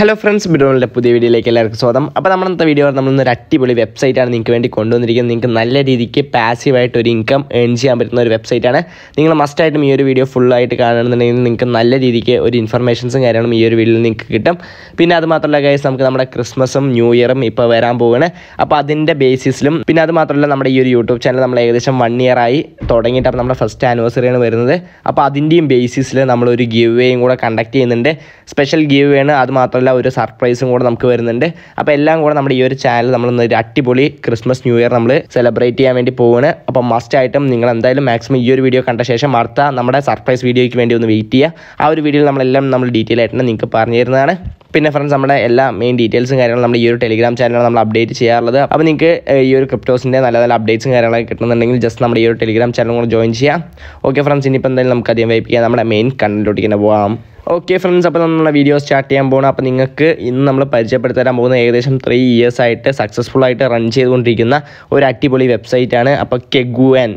hello friends ബിഡോണിൻ്റെ പുതിയ വീഡിയോയിലേക്ക് എല്ലാവർക്കും സ്വാഗതം അപ്പോൾ നമ്മുടെ ഇന്നത്തെ വീഡിയോ നമ്മൾ ഒരു അടിപൊളി വെബ്സൈറ്റാണ് നിങ്ങൾക്ക് വേണ്ടി കൊണ്ടുവന്നിരിക്കുന്നത് നിങ്ങൾക്ക് നല്ല രീതിക്ക് പാസീവായിട്ട് ഒരു ഇൻകം ഏൺ ചെയ്യാൻ പറ്റുന്ന ഒരു വെബ്സൈറ്റാണ് നിങ്ങൾ മസ്റ്റായിട്ടും ഈ ഒരു വീഡിയോ ഫുള്ളായിട്ട് കാണുന്നുണ്ടെങ്കിൽ നിങ്ങൾക്ക് നല്ല രീതിക്ക് ഒരു ഇൻഫർമേഷൻസും കാര്യങ്ങളും ഈ ഒരു വീഡിയോയിൽ നിങ്ങൾക്ക് കിട്ടും പിന്നെ അത് മാത്രമല്ല കാര്യം നമുക്ക് നമ്മുടെ ക്രിസ്മസും ന്യൂ ഇയറും ഇപ്പോൾ വരാൻ പോവുകയാണ് അപ്പോൾ അതിൻ്റെ ബേസിസിലും പിന്നെ അത് മാത്രമല്ല നമ്മുടെ ഈ ഒരു യൂട്യൂബ് ചാനൽ നമ്മൾ ഏകദേശം വൺ ഇയർ ആയി തുടങ്ങിയിട്ട് അപ്പോൾ നമ്മുടെ ഫസ്റ്റ് ആനിവേഴ്സറിയാണ് വരുന്നത് അപ്പോൾ അതിൻ്റെയും ബേസിസിൽ നമ്മളൊരു ഗീവ് വേയും കൂടെ കണ്ടക്ട് ചെയ്യുന്നുണ്ട് സ്പെഷ്യൽ ഗീവ് ആണ് അത് മാത്രമല്ല ഒരു സർപ്രൈസും കൂടെ നമുക്ക് വരുന്നുണ്ട് അപ്പോൾ എല്ലാം കൂടെ നമ്മുടെ ഈ ഒരു ചാനൽ നമ്മൾ ഒരു അടിപൊളി ക്രിസ്മസ് ന്യൂ ഇയർ നമ്മൾ സെലിബ്രേറ്റ് ചെയ്യാൻ വേണ്ടി പോവുകയാണ് അപ്പോൾ മസ്റ്റ് ആയിട്ടും നിങ്ങൾ എന്തായാലും മാക്സിമം ഈ ഒരു വീഡിയോ കണ്ട ശേഷം അടുത്ത നമ്മുടെ സർപ്രൈസ് വീഡിയോയ്ക്ക് വേണ്ടി ഒന്ന് വെയിറ്റ് ചെയ്യുക ആ ഒരു വീഡിയോയിൽ നമ്മളെല്ലാം നമ്മൾ ഡീറ്റെയിൽ ആയിട്ട് നിങ്ങൾക്ക് പറഞ്ഞു തരുന്നതാണ് പിന്നെ ഫ്രണ്ട്സ് നമ്മുടെ എല്ലാ മെയിൻ ഡീറ്റെയിൽസും കാര്യങ്ങളും നമ്മൾ ഈ ഒരു ടെലിഗ്രാം ചാനലാണ് നമ്മൾ അപ്ഡേറ്റ് ചെയ്യാറുള്ളത് അപ്പോൾ നിങ്ങൾക്ക് ഈ ഒരു ക്രിപ്റ്റോസിൻ്റെ നല്ല നല്ല അപ്ഡേറ്റ്സും കാര്യങ്ങളൊക്കെ കിട്ടുന്നുണ്ടെങ്കിൽ ജസ്റ്റ് നമ്മുടെ ഈ ഒരു ടെലിഗ്രാം ചാനൽ കൂടെ ജോയിൻ ചെയ്യാം ഓക്കെ ഫ്രണ്ട്സ് ഇനിയിപ്പോൾ എന്തായാലും നമുക്ക് അധികം വൈപ്പിക്കാം നമ്മുടെ മെയിൻ കണ്ടന്റിലോട്ട് ഇങ്ങനെ പോകാം ഓക്കെ ഫ്രണ്ട്സ് അപ്പോൾ നമ്മളെ വീഡിയോ സ്റ്റാർട്ട് ചെയ്യാൻ പോകണം അപ്പോൾ നിങ്ങൾക്ക് ഇന്ന് നമ്മൾ പരിചയപ്പെടുത്തരാൻ പോകുന്ന ഏകദേശം ത്രീ ഇയേഴ്സ് ആയിട്ട് സക്സസ്ഫുൾ ആയിട്ട് റൺ ചെയ്തുകൊണ്ടിരിക്കുന്ന ഒരു അടിപൊളി വെബ്സൈറ്റാണ് അപ്പോൾ കെഗുവൻ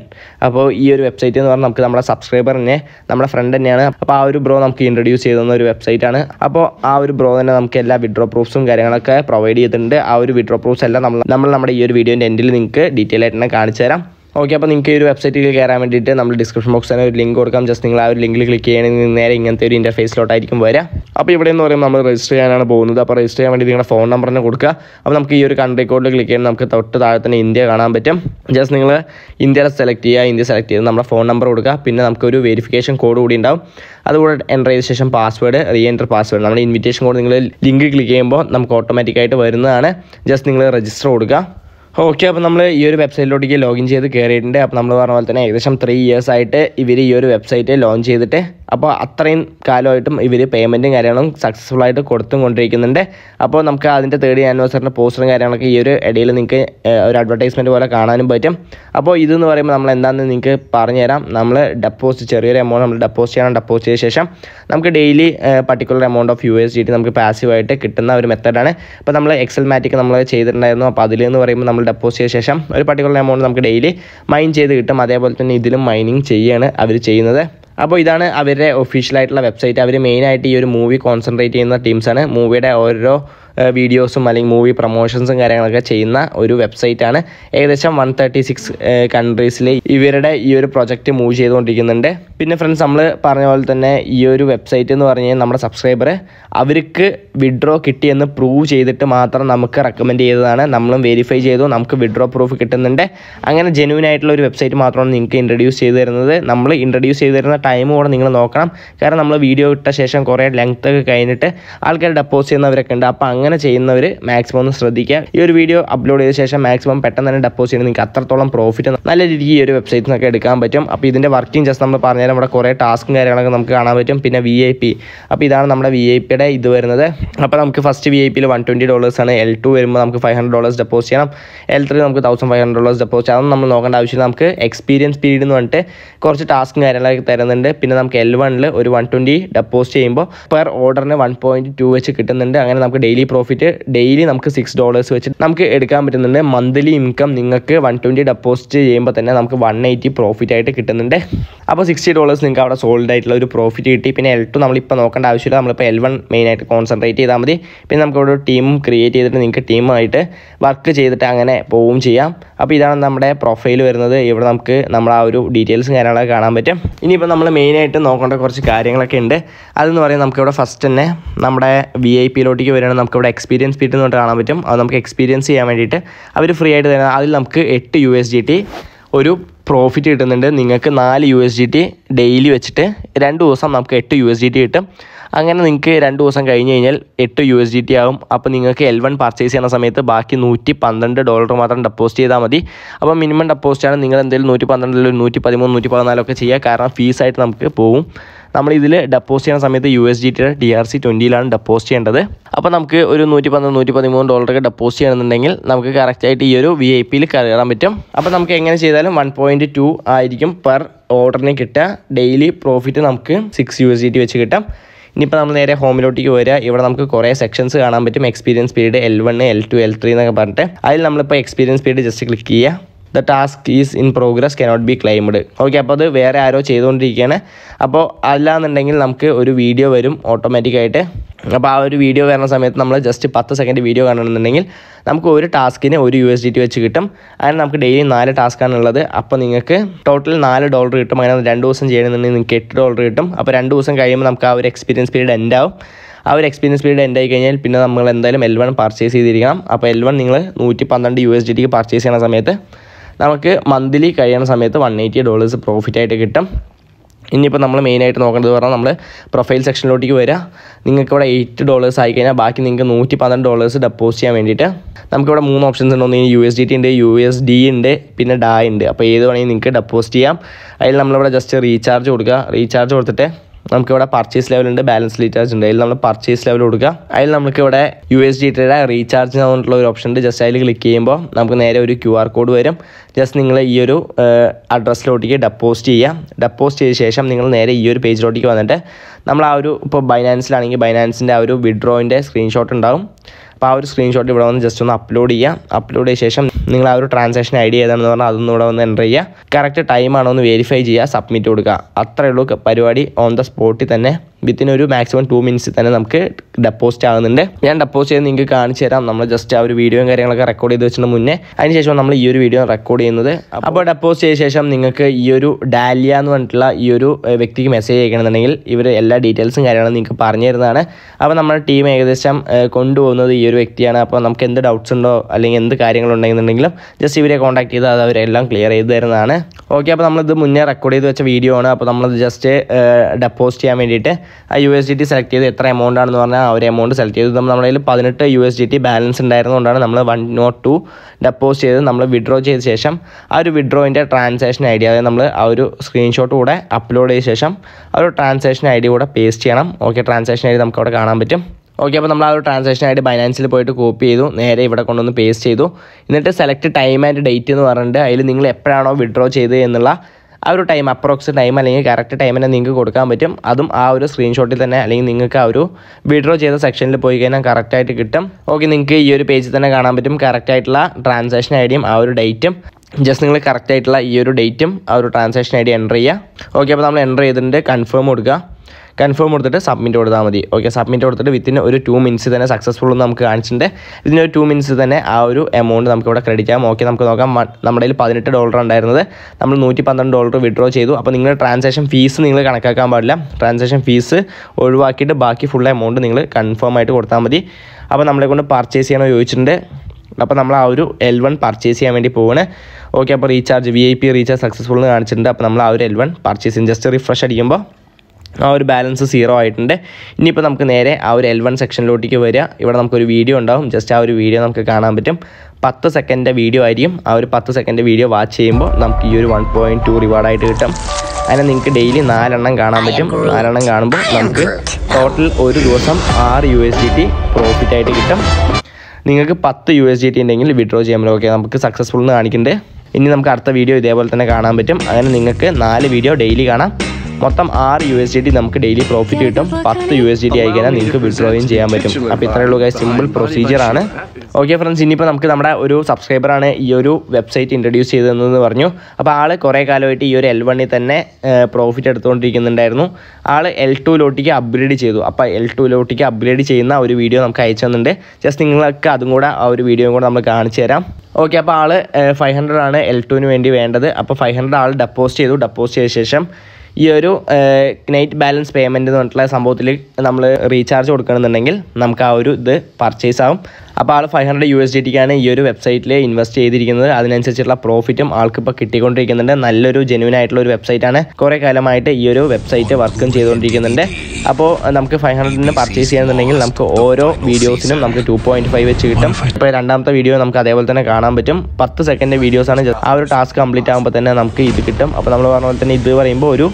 അപ്പോൾ ഈ ഒരു വെബ്സൈറ്റ് എന്ന് പറഞ്ഞാൽ നമുക്ക് നമ്മുടെ തന്നെ നമ്മുടെ ഫ്രണ്ട് തന്നെയാണ് അപ്പോൾ ആ ഒരു ബ്രോ നമുക്ക് ഇൻട്രൊഡ്യൂസ് ചെയ്തു തന്ന ഒരു വെബ്സൈറ്റാണ് അപ്പോൾ ആ ഒരു ബ്രോ തന്നെ നമുക്ക് എല്ലാ വിഡ്രോ പ്രൂഫ്സും കാര്യങ്ങളൊക്കെ പ്രൊവൈഡ് ചെയ്തിട്ടുണ്ട് ആ ഒരു വിഡ്രോ പ്രൂഫ്സ് എല്ലാം നമ്മൾ നമ്മൾ നമ്മുടെ ഈ ഒരു വീഡിയോൻ്റെ എൻഡിൽ നിങ്ങൾക്ക് ഡീറ്റെയിൽ ആയിട്ട് തന്നെ കാണിച്ചു തരാം ഓക്കെ അപ്പോൾ നിങ്ങൾക്ക് ഈ ഒരു വെബ്സൈറ്റിൽ കയറാൻ വേണ്ടിയിട്ട് നമ്മൾ ഡിസ്ക്രിപ്ഷൻ ബോക്സിൽ ഒരു ലിങ്ക് കൊടുക്കാം ജസ്റ്റ് നിങ്ങൾ ആ ഒരു ലിങ്കിൽ ക്ലിക്ക് ചെയ്യണമെങ്കിൽ നേരെ ഇങ്ങനത്തെ ഒരു ഇൻ്റർഫേസിലോട്ടായിരിക്കും വരാം അപ്പോൾ ഇവിടെ എന്ന് പറയുമ്പോൾ നമ്മൾ രജിസ്റ്റർ ചെയ്യാനാണ് പോകുന്നത് അപ്പോൾ രജിസ്റ്റർ ചെയ്യാൻ വേണ്ടി നിങ്ങളുടെ ഫോൺ നമ്പറിനെ കൊടുക്കുക അപ്പോൾ നമുക്ക് ഈ ഒരു കൺട്രി കോഡിൽ ക്ലിക്ക് ചെയ്യാൻ നമുക്ക് തൊട്ട് താഴെ തന്നെ ഇന്ത്യ കാണാൻ പറ്റും ജസ്റ്റ് നിങ്ങൾ ഇന്ത്യയിൽ സെലക്ട് ചെയ്യുക ഇന്ത്യ സെലക്ട് ചെയ്ത് നമ്മുടെ ഫോൺ നമ്പർ കൊടുക്കുക പിന്നെ നമുക്കൊരു വെരിഫിക്കേഷൻ കോഡ് കൂടി ഉണ്ടാവും അതുകൂടെ എൻ്റർ ചെയ്ത ശേഷം പാസ്വേഡ് റീ എൻ്റർ പാസ്വേഡ് നമ്മുടെ ഇൻവിറ്റേഷൻ കോഡ് നിങ്ങൾ ലിങ്ക് ക്ലിക്ക് ചെയ്യുമ്പോൾ നമുക്ക് ഓട്ടോമാറ്റിക്കായിട്ട് വരുന്നതാണ് ജസ്റ്റ് നിങ്ങൾ രജിസ്റ്റർ കൊടുക്കുക ഓക്കെ അപ്പോൾ നമ്മൾ ഈ ഒരു വെബ്സൈറ്റിലോട്ടേക്ക് ലോഗിൻ ചെയ്ത് കയറിയിട്ടുണ്ട് അപ്പോൾ നമ്മൾ പറഞ്ഞ പോലെ തന്നെ ഏകദേശം ത്രീ ഇയേഴ്സ് ആയിട്ട് ഇവർ ഈ ഒരു വെബ്സൈറ്റ് ലോഞ്ച് ചെയ്തിട്ട് അപ്പോൾ അത്രയും കാലമായിട്ടും ഇവർ പേയ്മെൻറ്റും കാര്യങ്ങളും സക്സസ്ഫുൾ ആയിട്ട് കൊടുത്തും കൊണ്ടിരിക്കുന്നുണ്ട് അപ്പോൾ നമുക്ക് അതിൻ്റെ തേർഡ് ആനിവേഴ്സറിൻ്റെ പോസ്റ്ററും കാര്യങ്ങളൊക്കെ ഈ ഒരു ഇടയിൽ നിങ്ങൾക്ക് ഒരു അഡ്വർടൈസ്മെൻ്റ് പോലെ കാണാനും പറ്റും അപ്പോൾ ഇതെന്ന് പറയുമ്പോൾ നമ്മൾ എന്താണെന്ന് നിങ്ങൾക്ക് പറഞ്ഞുതരാം നമ്മൾ ഡെപ്പോസിറ്റ് ചെറിയൊരു എമൗണ്ട് നമ്മൾ ഡെപ്പോസിറ്റ് ചെയ്യണം ഡെപ്പോസിറ്റ് ചെയ്ത ശേഷം നമുക്ക് daily particular amount of U S D നമുക്ക് പാസീവായിട്ട് കിട്ടുന്ന ഒരു മെത്തേഡാണ് അപ്പോൾ നമ്മൾ എക്സൽ മാറ്റിക് നമ്മൾ ചെയ്തിട്ടുണ്ടായിരുന്നു അപ്പോൾ അതിലെന്ന് പറയുമ്പോൾ നമ്മൾ ഡെപ്പോസിറ്റ് ചെയ്ത ശേഷം ഒരു പർട്ടിക്കുലർ എമൗണ്ട് നമുക്ക് ഡെയിലി മൈൻ ചെയ്ത് കിട്ടും അതേപോലെ തന്നെ ഇതിലും മൈനിങ് ചെയ്യാണ് അവർ ചെയ്യുന്നത് അപ്പോൾ ഇതാണ് അവരുടെ ഒഫീഷ്യലായിട്ടുള്ള വെബ്സൈറ്റ് അവർ മെയിനായിട്ട് ഈ ഒരു മൂവി കോൺസെൻട്രേറ്റ് ചെയ്യുന്ന ടീംസാണ് മൂവിയുടെ ഓരോ വീഡിയോസും അല്ലെങ്കിൽ മൂവി പ്രൊമോഷൻസും കാര്യങ്ങളൊക്കെ ചെയ്യുന്ന ഒരു വെബ്സൈറ്റാണ് ഏകദേശം വൺ തേർട്ടി സിക്സ് കൺട്രീസിൽ ഇവരുടെ ഈ ഒരു പ്രൊജക്റ്റ് മൂവ് ചെയ്തുകൊണ്ടിരിക്കുന്നുണ്ട് പിന്നെ ഫ്രണ്ട്സ് നമ്മൾ പറഞ്ഞ പോലെ തന്നെ ഈ ഒരു വെബ്സൈറ്റ് എന്ന് പറഞ്ഞു നമ്മുടെ സബ്സ്ക്രൈബർ അവർക്ക് വിഡ്രോ കിട്ടിയെന്ന് പ്രൂവ് ചെയ്തിട്ട് മാത്രം നമുക്ക് റെക്കമെൻഡ് ചെയ്തതാണ് നമ്മളും വെരിഫൈ ചെയ്തു നമുക്ക് വിഡ്രോ പ്രൂഫ് കിട്ടുന്നുണ്ട് അങ്ങനെ ജെന്യൂൻ ആയിട്ടുള്ള ഒരു വെബ്സൈറ്റ് മാത്രമാണ് നിങ്ങൾക്ക് ഇൻട്രൊഡ്യൂസ് ചെയ്തു തരുന്നത് നമ്മൾ ഇൻട്രൊഡ്യൂസ് ചെയ്തു തരുന്ന ടൈം കൂടെ നിങ്ങൾ നോക്കണം കാരണം നമ്മൾ വീഡിയോ ഇട്ട ശേഷം കുറേ ലെങ്ത് കഴിഞ്ഞിട്ട് ആൾക്കാർ ഡെപ്പോസ് ചെയ്യുന്നവരൊക്കെ ഉണ്ട് അപ്പോൾ അങ്ങനെ ചെയ്യുന്നവർ മാക്സിമം ഒന്ന് ശ്രദ്ധിക്കുക ഈ ഒരു വീഡിയോ അപ്ലോഡ് ചെയ്ത ശേഷം മാക്സിമം പെട്ടെന്ന് തന്നെ ഡെപ്പോസിറ്റ് ചെയ്ത് നിങ്ങൾക്ക് അത്രത്തോളം പ്രോഫിറ്റ് നല്ല രീതിക്ക് ഈ ഒരു വെബ്സൈറ്റ് നിന്നൊക്കെ എടുക്കാൻ പറ്റും അപ്പോൾ ഇതിൻ്റെ വർക്കിംഗ് ജസ്റ്റ് നമ്മൾ പറഞ്ഞാൽ നമ്മുടെ കുറേ ടാസ്കും കാര്യങ്ങളൊക്കെ നമുക്ക് കാണാൻ പറ്റും പിന്നെ വി ഐ പി അപ്പോൾ ഇതാണ് നമ്മുടെ വി ഐ പിയുടെ ഇത് വരുന്നത് അപ്പോൾ നമുക്ക് ഫസ്റ്റ് വി ഐ പിയിൽ വൺ ട്വൻറ്റി ഡോളേഴ്സാണ് എൽ ടു വരുമ്പോൾ നമുക്ക് ഫൈവ് ഹൺഡ്രഡ് ഡോളേഴ്സ് ഡെപ്പോസിറ്റ് ചെയ്യണം എൽ ത്രീ നമുക്ക് thousand five hundred dollars deposit അതൊന്നും നമ്മൾ നോക്കേണ്ട ആവശ്യം നമുക്ക് എക്സ്പീരിയൻസ് പീരീഡ് എന്ന് പറഞ്ഞിട്ട് കുറച്ച് ടാസ്കും കാര്യങ്ങളൊക്കെ തരുന്നുണ്ട് പിന്നെ നമുക്ക് എൽ വണ്ണിൽ ഒരു വൺ ട്വൻറ്റി ഡെപ്പോസിറ്റ് ചെയ്യുമ്പോൾ പെർ ഓർഡറിന് വൺ പോയിൻറ്റ് ടു വെച്ച് കിട്ടുന്നുണ്ട് അങ്ങനെ നമുക്ക് ഡെയിലി പ്രോഫിറ്റ് ഡെയിലി നമുക്ക് സിക്സ് ഡോളേഴ്സ് വെച്ച് നമുക്ക് എടുക്കാൻ പറ്റുന്നുണ്ട് മന്ത്ലി ഇൻകം നിങ്ങൾക്ക് വൺ ട്വൻറ്റി ഡെപ്പോസിറ്റ് ചെയ്യുമ്പോൾ തന്നെ നമുക്ക് വൺ എയ്റ്റി പ്രോഫിറ്റ് ആയിട്ട് കിട്ടുന്നുണ്ട് അപ്പോൾ സിക്സ്റ്റി ഡോളേഴ്സ് നിങ്ങൾക്ക് അവിടെ സോൾഡ് ആയിട്ടുള്ള ഒരു പ്രോഫിറ്റ് കിട്ടി പിന്നെ എൽ ടു നമ്മളിപ്പോൾ നോക്കേണ്ട ആവശ്യമില്ല നമ്മളിപ്പോൾ എൽ വൺ മെയിനായിട്ട് കോൺസെൻട്രേറ്റ് ചെയ്താൽ മതി പിന്നെ നമുക്ക് ഇവിടെ ഒരു ടീം ക്രിയേറ്റ് ചെയ്തിട്ട് നിങ്ങൾക്ക് ടീമായിട്ട് വർക്ക് ചെയ്തിട്ട് അങ്ങനെ പോവും ചെയ്യാം അപ്പോൾ ഇതാണ് നമ്മുടെ പ്രൊഫൈൽ വരുന്നത് ഇവിടെ നമുക്ക് നമ്മൾ ആ ഒരു ഡീറ്റെയിൽസ് കാര്യങ്ങളൊക്കെ കാണാൻ പറ്റും ഇനിയിപ്പോൾ നമ്മൾ മെയിനായിട്ട് നോക്കേണ്ട കുറച്ച് കാര്യങ്ങളൊക്കെ ഉണ്ട് അതെന്ന് പറയുന്നത് നമുക്കിവിടെ ഫസ്റ്റ് തന്നെ നമ്മുടെ വി ഐ പിയിലോട്ടേക്ക് വരികയാണ് നമുക്ക് കൂടെ എക്സ്പീരിയൻസ് പീരീഡ് എന്ന് പറഞ്ഞിട്ട് കാണാൻ പറ്റും അത് നമുക്ക് എക്സ്പീരിയൻസ് ചെയ്യാൻ വേണ്ടിയിട്ട് അവർ ഫ്രീ ആയിട്ട് തരുന്നത് അതിൽ നമുക്ക് എട്ട് യു എസ് ജി ടി ഒരു പ്രോഫിറ്റ് കിട്ടുന്നുണ്ട് നിങ്ങൾക്ക് നാല് U S G T daily വെച്ചിട്ട് രണ്ട് ദിവസം നമുക്ക് എട്ട് യു എസ് ജി ടി കിട്ടും അങ്ങനെ നിങ്ങൾക്ക് രണ്ട് ദിവസം കഴിഞ്ഞ് കഴിഞ്ഞാൽ എട്ട് യു എസ് ജി ടി ആവും അപ്പോൾ നിങ്ങൾക്ക് എൽ വൺ പർച്ചേസ് ചെയ്യുന്ന സമയത്ത് ബാക്കി നൂറ്റി പന്ത്രണ്ട് ഡോളർ മാത്രം ഡെപ്പോസിറ്റ് ചെയ്താൽ മതി അപ്പോൾ മിനിമം ആണ് നിങ്ങൾ എന്തെങ്കിലും നൂറ്റി പന്ത്രണ്ടിൽ നൂറ്റി പതിമൂന്ന് നൂറ്റി പതിനാലൊക്കെ ചെയ്യുക കാരണം ഫീസായിട്ട് നമുക്ക് പോകും നമ്മൾ ഇതിൽ ഡെപ്പോസ്റ്റ് ചെയ്യുന്ന സമയത്ത് U S G T D R C ട്വൻറ്റിയിലാണ് ഡെപ്പോസ്റ്റ് ചെയ്യേണ്ടത് അപ്പോൾ നമുക്ക് ഒരു നൂറ്റി പന്ത്രണ്ട് നൂറ്റി പതിമൂന്ന് ഡോളറൊക്കെ ഡെപ്പോസ്റ്റ് ചെയ്യണമെന്നുണ്ടെങ്കിൽ നമുക്ക് കറക്റ്റായിട്ട് ഈ ഒരു വി ഐ പിയിൽ കയറാൻ പറ്റും അപ്പോൾ നമുക്ക് എങ്ങനെ ചെയ്താലും വൺ പോയിൻറ്റ് ടു ആയിരിക്കും പെർ ഓർഡറിന് കിട്ടുക ഡെയിലി പ്രോഫിറ്റ് നമുക്ക് six U S G T വെച്ച് കിട്ടാം ഇനിയിപ്പോൾ നമ്മൾ നേരെ ഹോമിലോട്ടേക്ക് വരിക ഇവിടെ നമുക്ക് കുറേ സെക്ഷൻസ് കാണാൻ പറ്റും experience period L one L two L three എന്നൊക്കെ പറഞ്ഞിട്ട് അതിൽ നമ്മളിപ്പോൾ എക്സ്പീരിയൻസ് പീരീഡ് ജസ്റ്റ് ക്ലിക്ക് ചെയ്യുക the task is in progress cannot be claimed okay അപ്പോൾ അത് വേറെ ആരോ ചെയ്തുകൊണ്ടിരിക്കുകയാണ് അപ്പോൾ അല്ലാന്നുണ്ടെങ്കിൽ നമുക്ക് ഒരു വീഡിയോ വരും ഓട്ടോമാറ്റിക്കായിട്ട് അപ്പോൾ ആ ഒരു വീഡിയോ വരുന്ന സമയത്ത് നമ്മൾ ജസ്റ്റ് പത്ത് സെക്കൻഡ് വീഡിയോ കാണണമെന്നുണ്ടെങ്കിൽ നമുക്ക് ഒരു ടാസ്കിന് ഒരു യു എസ് ഡി ടി വെച്ച് കിട്ടും അതിന് നമുക്ക് ഡെയിലി നാല് ടാസ്ക്കാണുള്ളത് അപ്പോൾ നിങ്ങൾക്ക് ടോട്ടൽ നാല് ഡോളർ കിട്ടും അങ്ങനെ രണ്ട് ദിവസം ചെയ്യണമെന്നുണ്ടെങ്കിൽ നിങ്ങൾക്ക് എട്ട് ഡോളർ കിട്ടും അപ്പോൾ രണ്ട് ദിവസം കഴിയുമ്പോൾ നമുക്ക് ആ ഒരു എക്സ്പീരിയൻസ് പീരീഡ് എൻഡ് ആവും ആ ഒരു എക്സ്പീരിയൻസ് പീരീഡ് എൻഡ് ആയി കഴിഞ്ഞാൽ പിന്നെ നമ്മൾ എന്തായാലും എൽ വൺ പർച്ചേസ് ചെയ്തിരിക്കണം അപ്പോൾ എൽ വൺ നിങ്ങൾ നൂറ്റി പന്ത്രണ്ട് യു എസ് ഡി ടിക്ക് പർച്ചേസ് ചെയ്യണ സമയത്ത് നമുക്ക് മന്ത്ലി കഴിയുന്ന സമയത്ത് വൺ എയ്റ്റി ഡോളേഴ്സ് പ്രോഫിറ്റായിട്ട് കിട്ടും ഇനിയിപ്പോൾ നമ്മൾ മെയിനായിട്ട് നോക്കേണ്ടത് പറഞ്ഞാൽ നമ്മൾ പ്രൊഫൈൽ സെക്ഷനിലോട്ടേക്ക് വരാം നിങ്ങൾക്ക് ഇവിടെ എയ്റ്റ് ഡോളേഴ്സ് ആയി കഴിഞ്ഞാൽ ബാക്കി നിങ്ങൾക്ക് നൂറ്റി പന്ത്രണ്ട് ഡോളേഴ്സ് ഡെപ്പോസിറ്റ് ചെയ്യാൻ വേണ്ടിയിട്ട് നമുക്കിവിടെ മൂന്ന് ഓപ്ഷൻസ് ഉണ്ട് ഒന്ന് യു എസ് ഡി ടി ഉണ്ട് യു എസ് ഡി ഉണ്ട് പിന്നെ ഡാ ഉണ്ട് അപ്പോൾ ഏത് വേണമെങ്കിൽ നിങ്ങൾക്ക് ഡെപ്പോസിറ്റ് ചെയ്യാം അതിൽ നമ്മളിവിടെ ജസ്റ്റ് റീചാർജ് കൊടുക്കുക റീചാർജ് കൊടുത്തിട്ട് നമുക്കിവിടെ പർച്ചേസ് ലെവൽ ഉണ്ട് ബാലൻസ് റീചാർജ് ഉണ്ട് അതിൽ നമ്മൾ പർച്ചേസ് ലെവൽ കൊടുക്കുക അതിൽ ഇവിടെ യു എസ് ഡി ടിയുടെ റീചാർജ് എന്നുള്ള ഒരു ഓപ്ഷൻ ഉണ്ട് ജസ്റ്റ് അതിൽ ക്ലിക്ക് ചെയ്യുമ്പോൾ നമുക്ക് നേരെ ഒരു ക്യു ആർ കോഡ് വരും ജസ്റ്റ് നിങ്ങൾ ഈ ഒരു അഡ്രസ്സിലോട്ടേക്ക് ഡെപ്പോസിറ്റ് ചെയ്യുക ഡെപ്പോസിറ്റ് ചെയ്ത ശേഷം നിങ്ങൾ നേരെ ഈ ഒരു പേജിലോട്ടേക്ക് വന്നിട്ട് നമ്മൾ ആ ഒരു ഇപ്പോൾ ബൈനാൻസിലാണെങ്കിൽ ബൈനാൻസിൻ്റെ ആ ഒരു വിഡ്രോയിൻ്റെ സ്ക്രീൻഷോട്ട് ഉണ്ടാവും അപ്പോൾ ആ ഒരു സ്ക്രീൻഷോട്ട് ഇവിടെ വന്ന് ജസ്റ്റ് ഒന്ന് അപ്ലോഡ് ചെയ്യുക അപ്ലോഡ് ചെയ്ത ശേഷം നിങ്ങൾ ആ ഒരു ട്രാൻസാക്ഷൻ ഐ ഡി ഏതാണെന്ന് പറഞ്ഞാൽ അതൊന്നും ഇവിടെ വന്ന് എൻ്റർ ചെയ്യുക കറക്റ്റ് ടൈമാണോ എന്ന് വെരിഫൈ ചെയ്യുക സബ്മിറ്റ് കൊടുക്കുക അത്രയേ ഉള്ളൂ പരിപാടി ഓൺ ദ സ്പോട്ടിൽ തന്നെ വിത്തിൻ ഒരു മാക്സിമം ടു മിനിറ്റ്സിൽ തന്നെ നമുക്ക് ഡെപ്പോസിറ്റ് ആകുന്നുണ്ട് ഞാൻ ഡെപ്പോസിറ്റ് ചെയ്ത് നിങ്ങൾക്ക് കാണിച്ചു തരാം നമ്മൾ ജസ്റ്റ് ആ ഒരു വീഡിയോയും കാര്യങ്ങളൊക്കെ റെക്കോർഡ് ചെയ്ത് വെച്ചിട്ട് മുന്നേ ശേഷം നമ്മൾ ഈ ഒരു വീഡിയോ റെക്കോർഡ് ചെയ്യുന്നത് അപ്പോൾ ഡെപ്പോസിറ്റ് ചെയ്ത ശേഷം നിങ്ങൾക്ക് ഈ ഒരു ഡാലിയ എന്ന് പറഞ്ഞിട്ടുള്ള ഈ ഒരു വ്യക്തിക്ക് മെസ്സേജ് അയക്കണമെന്നുണ്ടെങ്കിൽ ഇവർ എല്ലാ ഡീറ്റെയിൽസും കാര്യങ്ങളും നിങ്ങൾക്ക് പറഞ്ഞു തരുന്നതാണ് അപ്പോൾ നമ്മുടെ ടീം ഏകദേശം കൊണ്ടുപോകുന്നത് ഈ ഒരു വ്യക്തിയാണ് അപ്പോൾ നമുക്ക് എന്ത് ഡൗട്ട്സ് ഉണ്ടോ അല്ലെങ്കിൽ എന്ത് കാര്യങ്ങളുണ്ടെന്നുണ്ടെങ്കിലും ജസ്റ്റ് ഇവരെ കോൺടാക്ട് ചെയ്ത് അത് അവരെല്ലാം ക്ലിയർ ചെയ്ത് തരുന്നതാണ് ഓക്കെ അപ്പോൾ നമ്മളിത് മുന്നേ റെക്കോർഡ് ചെയ്ത് വെച്ച വീഡിയോ ആണ് അപ്പോൾ നമ്മൾ ജസ്റ്റ് ഡെപ്പോസിറ്റ് ചെയ്യാൻ വേണ്ടിയിട്ട് U S D T select ചെയ്ത് എത്ര എമൗണ്ട് ആണെന്ന് പറഞ്ഞാൽ ആ ഒരു എമൗണ്ട് സെലക്ട് ചെയ്ത് നമ്മൾ നമ്മളതിൽ പതിനെട്ട് U S D T balance ഉണ്ടായിരുന്നതുകൊണ്ടാണ് നമ്മൾ വൺ നോട്ട് ടു ഡെപ്പോസിറ്റ് ചെയ്ത് നമ്മൾ വിഡ്രോ ചെയ്ത ശേഷം ആ ഒരു വിഡ്രോയിൻ്റെ ട്രാൻസാക്ഷൻ ഐ ഡി അതായത് നമ്മൾ ആ ഒരു സ്ക്രീൻഷോട്ട് കൂടെ അപ്ലോഡ് ചെയ്ത ശേഷം ആ ഒരു ട്രാൻസാക്ഷൻ ഐ ഡി കൂടെ പേസ്റ്റ് ചെയ്യണം ഓക്കെ ട്രാൻസാക്ഷൻ ഐ ഡി നമുക്ക് അവിടെ കാണാൻ പറ്റും ഓക്കെ അപ്പോൾ നമ്മൾ ആ ഒരു ട്രാൻസാക്ഷൻ ആയിട്ട് ബൈനാൻസിൽ പോയിട്ട് കോപ്പി ചെയ്തു നേരെ ഇവിടെ കൊണ്ടുവന്ന് പേസ്റ്റ് ചെയ്തു എന്നിട്ട് സെലക്ട് ടൈം ആൻഡ് ഡേറ്റ് എന്ന് പറഞ്ഞിട്ട് അതിൽ നിങ്ങൾ എപ്പോഴാണോ വിഡ്രോ ചെയ്തത് എന്നുള്ള ആ ഒരു ടൈം അപ്രോക്സ് ടൈം അല്ലെങ്കിൽ കറക്റ്റ് ടൈമിനെ നിങ്ങൾക്ക് കൊടുക്കാൻ പറ്റും അതും ആ ഒരു സ്ക്രീൻഷോട്ടിൽ തന്നെ അല്ലെങ്കിൽ നിങ്ങൾക്ക് ആ ഒരു വിഡ്രോ ചെയ്ത സെക്ഷനിൽ പോയി കഴിഞ്ഞാൽ കറക്റ്റായിട്ട് കിട്ടും ഓക്കെ നിങ്ങൾക്ക് ഈ ഒരു പേജിൽ തന്നെ കാണാൻ പറ്റും കറക്റ്റായിട്ടുള്ള ട്രാൻസാക്ഷൻ ഐ ഡിയും ആ ഒരു ഡേറ്റും ജസ്റ്റ് നിങ്ങൾ കറക്റ്റ് ആയിട്ടുള്ള ഈ ഒരു ഡേറ്റും ആ ഒരു ട്രാൻസാക്ഷൻ ഐ ഡി എൻ്റർ ചെയ്യുക ഓക്കെ അപ്പോൾ നമ്മൾ എൻ്റർ ചെയ്തിട്ടുണ്ട് കൺഫേം കൊടുക്കുക കൺഫേം കൊടുത്തിട്ട് സബ്മിറ്റ് കൊടുത്താൽ മതി ഓക്കെ സബ്മിറ്റ് കൊടുത്തിട്ട് വിത്തിൻ ഒരു ടു മിനിറ്റ്സ് തന്നെ സക്സസ്ഫുൾ എന്ന് നമുക്ക് കാണിച്ചിട്ടുണ്ട് ഇതിന് ഒരു ടു മിനിറ്റ്സ് തന്നെ ആ ഒരു എമൗണ്ട് നമുക്ക് ഇവിടെ ക്രെഡിറ്റ് ആകും ഓക്കെ നമുക്ക് നോക്കാം നമ്മുടെ കയ്യിൽ പതിനെട്ട് ഡോളർ ഉണ്ടായിരുന്നത് നമ്മൾ നൂറ്റി പന്ത്രണ്ട് ഡോളർ വിഡ്രോ ചെയ്തു അപ്പോൾ നിങ്ങളുടെ ട്രാൻസാക്ഷൻ ഫീസ് നിങ്ങൾ കണക്കാക്കാൻ പാടില്ല ട്രാൻസാക്ഷൻ ഫീസ് ഒഴിവാക്കിയിട്ട് ബാക്കി ഫുൾ എമൗണ്ട് നിങ്ങൾ കൺഫേം ആയിട്ട് കൊടുത്താൽ മതി അപ്പോൾ നമ്മളെ കൊണ്ട് പർച്ചേസ് ചെയ്യണോ ചോദിച്ചിട്ടുണ്ട് അപ്പോൾ നമ്മൾ ആ ഒരു എൽ വൺ പർച്ചേസ് ചെയ്യാൻ വേണ്ടി പോവാണ് ഓക്കെ അപ്പോൾ recharge V I P recharge successful എന്ന് കാണിച്ചിട്ടുണ്ട് അപ്പോൾ നമ്മൾ ആ ഒരു എൽ വൺ ചെയ്യും ജസ്റ്റ് റിഫ്രഷ് അടിക്കുമ്പോൾ ആ ഒരു ബാലൻസ് സീറോ ആയിട്ടുണ്ട് ഇനിയിപ്പോൾ നമുക്ക് നേരെ ആ ഒരു എൽ വൺ സെക്ഷനിലോട്ടേക്ക് വരിക ഇവിടെ നമുക്കൊരു വീഡിയോ ഉണ്ടാവും ജസ്റ്റ് ആ ഒരു വീഡിയോ നമുക്ക് കാണാൻ പറ്റും പത്ത് സെക്കൻഡിൻ്റെ വീഡിയോ ആയിരിക്കും ആ ഒരു പത്ത് സെക്കൻഡ് വീഡിയോ വാച്ച് ചെയ്യുമ്പോൾ നമുക്ക് ഈ ഒരു വൺ പോയിൻറ്റ് ടു റിവാർഡായിട്ട് കിട്ടും അതിനെ നിങ്ങൾക്ക് ഡെയിലി നാലെണ്ണം കാണാൻ പറ്റും നാലെണ്ണം കാണുമ്പോൾ നമുക്ക് ടോട്ടൽ ഒരു ദിവസം ആറ് യു എസ് പ്രോഫിറ്റ് ആയിട്ട് കിട്ടും നിങ്ങൾക്ക് പത്ത് യു എസ് ഉണ്ടെങ്കിൽ വിഡ്രോ ചെയ്യാൻ ഓക്കെ നമുക്ക് സക്സസ്ഫുൾ എന്ന് കാണിക്കുന്നുണ്ട് ഇനി നമുക്ക് അടുത്ത വീഡിയോ ഇതേപോലെ തന്നെ കാണാൻ പറ്റും അങ്ങനെ നിങ്ങൾക്ക് നാല് വീഡിയോ ഡെയിലി കാണാം മൊത്തം ആറ് യു എസ് ഡി നമുക്ക് ഡെയിലി പ്രോഫിറ്റ് കിട്ടും പത്ത് യു എസ് ഡി ആയി കഴിഞ്ഞാൽ നിങ്ങൾക്ക് വിഡ്രോയും ചെയ്യാൻ പറ്റും അപ്പോൾ ഇത്രയേ ഉള്ളൂ സിമ്പിൾ ആണ് ഓക്കെ ഫ്രണ്ട്സ് ഇനിയിപ്പോൾ നമുക്ക് നമ്മുടെ ഒരു സബ്സ്ക്രൈബറാണ് ഈ ഒരു വെബ്സൈറ്റ് ഇൻട്രൊഡ്യൂസ് ചെയ്തതെന്ന് പറഞ്ഞു അപ്പോൾ ആൾ കുറേ കാലമായിട്ട് ഈ ഒരു എൽ വണ്ണിൽ തന്നെ പ്രോഫിറ്റ് എടുത്തുകൊണ്ടിരിക്കുന്നുണ്ടായിരുന്നു ആൾ എൽ ടുവിലോട്ടേക്ക് അപ്ഗ്രേഡ് ചെയ്തു അപ്പോൾ എൽ ടുവിലോട്ടേക്ക് അപ്ഗ്രേഡ് ചെയ്യുന്ന ഒരു വീഡിയോ നമുക്ക് അയച്ചു തന്നിട്ടുണ്ട് ജസ്റ്റ് നിങ്ങൾക്ക് അതും കൂടെ ആ ഒരു വീഡിയോ കൂടെ നമ്മൾ കാണിച്ചു തരാം ഓക്കെ അപ്പോൾ ആൾ ഫൈവ് ഹൺഡ്രഡ് ആണ് എൽ ടുവിന് വേണ്ടി വേണ്ടത് അപ്പോൾ ഫൈവ് ഹൺഡ്രഡ് ആൾ ഡെപ്പോസിറ്റ് ചെയ്തു ഡെപ്പോസിറ്റ് ചെയ്ത ശേഷം ഈ ഒരു നൈറ്റ് ബാലൻസ് പേയ്മെൻറ്റ് എന്ന് പറഞ്ഞിട്ടുള്ള സംഭവത്തിൽ നമ്മൾ റീചാർജ് കൊടുക്കണമെന്നുണ്ടെങ്കിൽ നമുക്ക് ആ ഒരു ഇത് പർച്ചേസ് ആവും അപ്പോൾ ആൾ five hundred U S D ടിക്കാണ് ഈ ഒരു വെബ്സൈറ്റിൽ ഇൻവെസ്റ്റ് ചെയ്തിരിക്കുന്നത് അതിനനുസരിച്ചുള്ള പ്രോഫിറ്റും ആൾക്ക് ഇപ്പോൾ കിട്ടിക്കൊണ്ടിരിക്കുന്നുണ്ട് നല്ലൊരു ജെനുവിൻ ആയിട്ടുള്ള ഒരു വെബ്സൈറ്റാണ് കുറേ കാലമായിട്ട് ഈ ഒരു വെബ്സൈറ്റ് വർക്കും ചെയ്തുകൊണ്ടിരിക്കുന്നുണ്ട് അപ്പോൾ നമുക്ക് ഫൈവ് ഹൺഡ്രഡിന് പർച്ചേസ് ചെയ്യണമെന്നുണ്ടെങ്കിൽ നമുക്ക് ഓരോ വീഡിയോസിനും നമുക്ക് ടു പോയിന്റ് ഫൈവ് വെച്ച് കിട്ടും ഇപ്പോൾ രണ്ടാമത്തെ വീഡിയോ നമുക്ക് അതേപോലെ തന്നെ കാണാൻ പറ്റും പത്ത് സെക്കൻഡ് വീഡിയോസാണ് ആ ഒരു ടാസ്ക് കംപ്ലീറ്റ് ആകുമ്പോൾ തന്നെ നമുക്ക് ഇത് കിട്ടും അപ്പോൾ നമ്മൾ പറഞ്ഞ പോലെ തന്നെ ഇത് പറയുമ്പോൾ ഒരു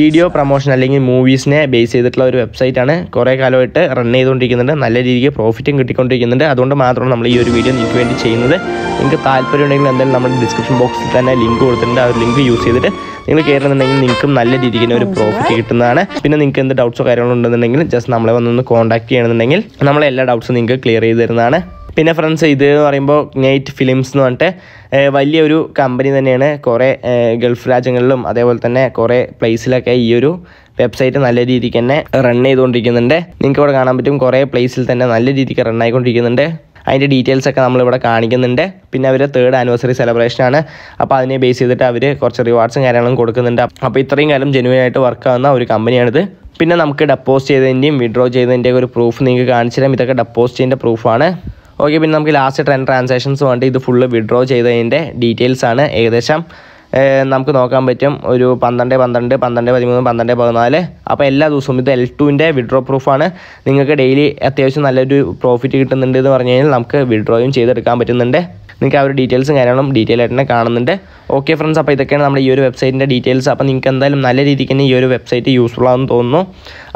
വീഡിയോ പ്രൊമോഷൻ അല്ലെങ്കിൽ മൂവീസിനെ ബേസ് ചെയ്തിട്ടുള്ള ഒരു വെബ്സൈറ്റാണ് കുറേ കാലമായിട്ട് റൺ ചെയ്തുകൊണ്ടിരിക്കുന്നുണ്ട് നല്ല രീതിക്ക് പ്രോഫിറ്റും കിട്ടിക്കൊണ്ടിരിക്കുന്നുണ്ട് അതുകൊണ്ട് അതുകൊണ്ട് മാത്രമാണ് നമ്മൾ ഈ ഒരു വീഡിയോ നിങ്ങൾക്ക് വേണ്ടി ചെയ്യുന്നത് നിങ്ങൾക്ക് താല്പര്യം ഉണ്ടെങ്കിൽ എന്തായാലും നമ്മുടെ ഡിസ്ക്രിപ്ഷൻ ബോക്സിൽ തന്നെ ലിങ്ക് കൊടുത്തിട്ടുണ്ട് ആ ലിങ്ക് യൂസ് ചെയ്തിട്ട് നിങ്ങൾ കയറുന്നുണ്ടെങ്കിൽ നിങ്ങൾക്കും നല്ല രീതിയിൽ ഒരു പ്രോഫിറ്റ് കിട്ടുന്നതാണ് പിന്നെ നിങ്ങൾക്ക് എന്ത് ഡൗട്ട്സോ കാര്യങ്ങളോ ഉണ്ടെന്നുണ്ടെങ്കിൽ ജസ്റ്റ് നമ്മളെ വന്നൊന്ന് കോൺടാക്ട് ചെയ്യണമെന്നുണ്ടെങ്കിൽ നമ്മളെ എല്ലാ ഡൗട്ട്സും നിങ്ങൾക്ക് ക്ലിയർ ചെയ്ത് തരുന്നതാണ് പിന്നെ ഫ്രണ്ട്സ് ഇത് എന്ന് പറയുമ്പോൾ നൈറ്റ് ഫിലിംസ് എന്ന് പറഞ്ഞിട്ട് വലിയൊരു കമ്പനി തന്നെയാണ് കുറേ ഗൾഫ് രാജ്യങ്ങളിലും അതേപോലെ തന്നെ കുറേ പ്ലേസിലൊക്കെ ഈ ഒരു വെബ്സൈറ്റ് നല്ല രീതിക്ക് തന്നെ റൺ ചെയ്തുകൊണ്ടിരിക്കുന്നുണ്ട് നിങ്ങൾക്ക് ഇവിടെ കാണാൻ പറ്റും കുറേ പ്ലേസിൽ തന്നെ നല്ല രീതിക്ക് റൺ ആയിക്കൊണ്ടിരിക്കുന്നുണ്ട് അതിൻ്റെ ഡീറ്റെയിൽസ് ഒക്കെ നമ്മളിവിടെ കാണിക്കുന്നുണ്ട് പിന്നെ അവർ തേർഡ് ആനിവേഴ്സറി സെലിബ്രേഷൻ ആണ് അപ്പോൾ അതിനെ ബേസ് ചെയ്തിട്ട് അവർ കുറച്ച് റിവാർഡ്സും കാര്യങ്ങളും കൊടുക്കുന്നുണ്ട് അപ്പോൾ ഇത്രയും കാലം ജെനുവൻ ആയിട്ട് വർക്ക് ആവുന്ന ഒരു കമ്പനിയാണിത് പിന്നെ നമുക്ക് ഡെപ്പോസിറ്റ് ചെയ്തതിൻ്റെയും വിഡ്രോ ചെയ്തതിൻ്റെയും ഒരു പ്രൂഫ് നിങ്ങൾക്ക് കാണിച്ചു തരാം ഇതൊക്കെ ഡെപ്പോസിറ്റിൻ്റെ പ്രൂഫാണ് ഓക്കെ പിന്നെ നമുക്ക് ലാസ്റ്റ് ട്രെൻ ട്രാൻസാക്ഷൻസ് വേണ്ടി ഇത് ഫുള്ള് വിഡ്രോ ചെയ്തതിൻ്റെ ഡീറ്റെയിൽസ് ആണ് ഏകദേശം നമുക്ക് നോക്കാൻ പറ്റും ഒരു പന്ത്രണ്ട് പന്ത്രണ്ട് പന്ത്രണ്ട് പതിമൂന്ന് പന്ത്രണ്ട് പതിനാല് അപ്പോൾ എല്ലാ ദിവസവും ഇത് എൽ ടുവിൻ്റെ വിഡ്രോ പ്രൂഫാണ് നിങ്ങൾക്ക് ഡെയിലി അത്യാവശ്യം നല്ലൊരു പ്രോഫിറ്റ് കിട്ടുന്നുണ്ട് എന്ന് പറഞ്ഞു കഴിഞ്ഞാൽ നമുക്ക് വിഡ്രോയും ചെയ്തെടുക്കാൻ പറ്റുന്നുണ്ട് നിങ്ങൾക്ക് ആ ഒരു ഡീറ്റെയിൽസും കാര്യങ്ങളും ഡീറ്റെയിൽ ആയിട്ട് തന്നെ കാണുന്നുണ്ട് ഓക്കെ ഫ്രണ്ട്സ് അപ്പോൾ ഇതൊക്കെയാണ് നമ്മുടെ ഈ ഒരു വെബ്സൈറ്റിൻ്റെ ഡീറ്റെയിൽസ് അപ്പോൾ നിങ്ങൾക്ക് എന്തായാലും നല്ല രീതിക്ക് തന്നെ ഈ ഒരു വെബ്സൈറ്റ് യൂസ്ഫുൾ ആണെന്ന് തോന്നുന്നു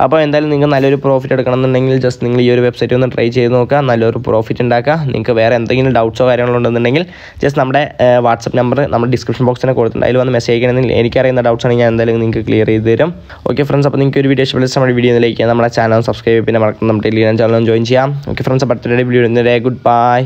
അപ്പോൾ എന്തായാലും നിങ്ങൾക്ക് നല്ലൊരു പ്രോഫിറ്റ് എടുക്കണമെന്നുണ്ടെങ്കിൽ ജസ്റ്റ് നിങ്ങൾ ഈ ഒരു വെബ്സൈറ്റ് ഒന്ന് ട്രൈ ചെയ്ത് നോക്കുക നല്ലൊരു പ്രോഫിറ്റ് ഉണ്ടാക്കുക നിങ്ങൾക്ക് വേറെ എന്തെങ്കിലും ഡൗട്ട്സോ കാര്യങ്ങളോ ഉണ്ടെന്നുണ്ടെങ്കിൽ ജസ്റ്റ് നമ്മുടെ വാട്സപ്പ് നമ്പർ നമ്മുടെ ഡിസ്ക്രിപ്ഷൻ ബോക്സിനെ കൊടുത്തിട്ടുണ്ട് അതിൽ വന്ന് മെസ്സേജ് അയക്കണമെങ്കിൽ എനിക്കറിയുന്ന ഡൗട്ട്സ് ആണെങ്കിൽ ഞാൻ എന്തായാലും നിങ്ങൾക്ക് ക്ലിയർ ചെയ്ത് തരും ഓക്കെ ഫ്രണ്ട്സ് അപ്പോൾ നിങ്ങൾക്ക് ഒരു വീഡിയോ ഇഷ്ടപ്പെട്ട നമ്മുടെ വീഡിയോ ലൈക്ക് ചെയ്യാം നമ്മുടെ ചാനൽ സബ്സ്ക്രൈബ് പിന്നെ മറക്കുന്ന നമ്മുടെ ടെലിഗ്രാം ചാനലും ജോയിൻ ചെയ്യാം ഓക്കെ ഫ്രണ്ട്സ് അപ്പോൾ അടുത്തൊരു വീഡിയോ ഗുഡ് ബൈ